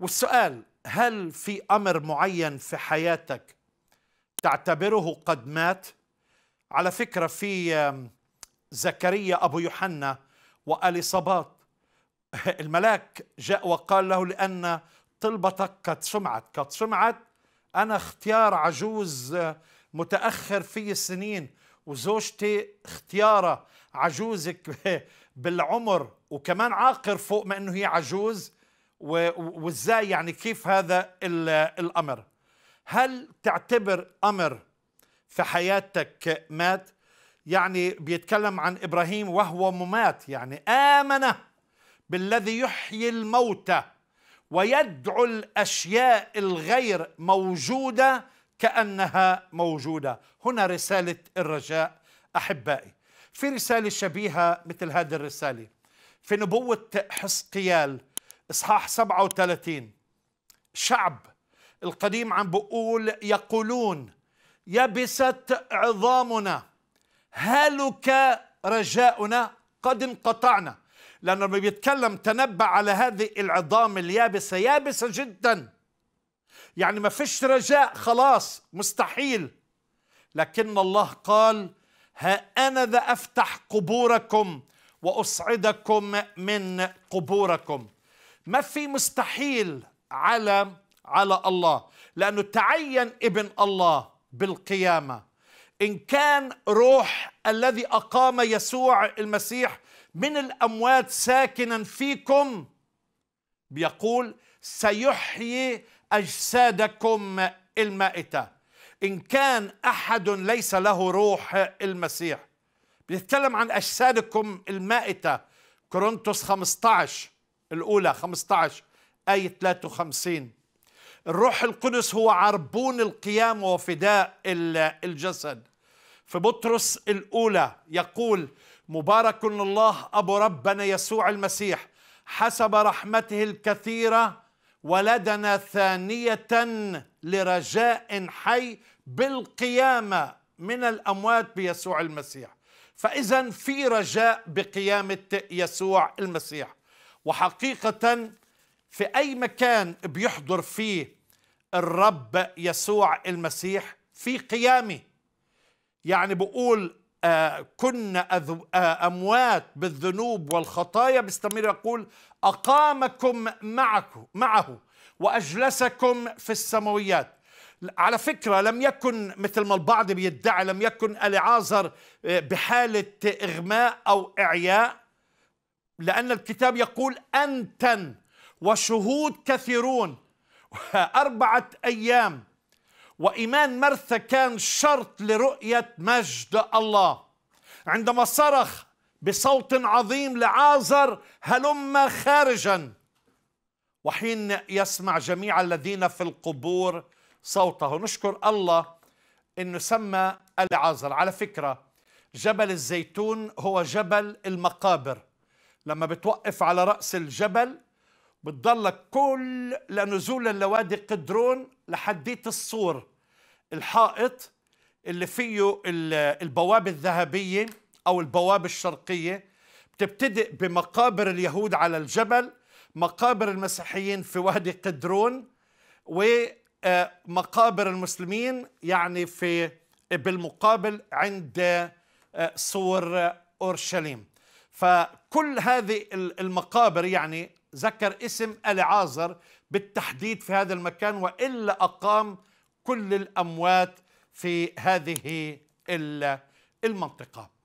والسؤال هل في امر معين في حياتك تعتبره قد مات على فكره في زكريا ابو يوحنا واليصابات الملاك جاء وقال له لان طلبتك قد سمعت قد سمعت انا اختيار عجوز آه، متاخر في السنين وزوجتي اختياره عجوزك بالعمر وكمان عاقر فوق ما انه هي عجوز وازاي يعني كيف هذا الامر هل تعتبر امر في حياتك مات يعني بيتكلم عن ابراهيم وهو ممات يعني امن بالذي يحيي الموتى ويدعو الاشياء الغير موجوده كانها موجوده هنا رساله الرجاء احبائي في رساله شبيهه مثل هذه الرساله في نبوه حسقيال إصحاح 37 شعب القديم عم بقول يقولون يبست عظامنا هلك رجاؤنا قد انقطعنا لأنه لما بيتكلم تنبأ على هذه العظام اليابسة يابسة جدا يعني ما فيش رجاء خلاص مستحيل لكن الله قال ها أنا ذا أفتح قبوركم وأصعدكم من قبوركم ما في مستحيل على على الله لأنه تعين ابن الله بالقيامة إن كان روح الذي أقام يسوع المسيح من الأموات ساكنا فيكم بيقول سيحيي أجسادكم المائتة إن كان أحد ليس له روح المسيح بيتكلم عن أجسادكم المائتة كورنثوس 15 الأولى 15 آية 53 الروح القدس هو عربون القيامة وفداء الجسد في بطرس الأولى يقول مبارك الله أبو ربنا يسوع المسيح حسب رحمته الكثيرة ولدنا ثانية لرجاء حي بالقيامة من الأموات بيسوع المسيح فإذا في رجاء بقيامة يسوع المسيح وحقيقة في أي مكان بيحضر فيه الرب يسوع المسيح في قيامه يعني بقول آه كنا أذو آه أموات بالذنوب والخطايا بيستمر يقول أقامكم معكم معه وأجلسكم في السماويات على فكرة لم يكن مثل ما البعض بيدعي لم يكن ألعازر آه، بحالة إغماء أو إعياء لأن الكتاب يقول أنتن وشهود كثيرون أربعة أيام وإيمان مرثا كان شرط لرؤية مجد الله عندما صرخ بصوت عظيم لعازر هلم خارجا وحين يسمع جميع الذين في القبور صوته نشكر الله انه سمى العازر على فكره جبل الزيتون هو جبل المقابر لما بتوقف على رأس الجبل بتضلك كل لنزول اللوادي قدرون لحديت السور الحائط اللي فيه البوابة الذهبية أو البوابة الشرقية بتبتدئ بمقابر اليهود على الجبل مقابر المسيحيين في وادي قدرون ومقابر آه، المسلمين يعني في بالمقابل عند سور آه، آه، أورشليم فكل هذه المقابر يعني ذكر اسم العازر بالتحديد في هذا المكان والا اقام كل الاموات في هذه المنطقه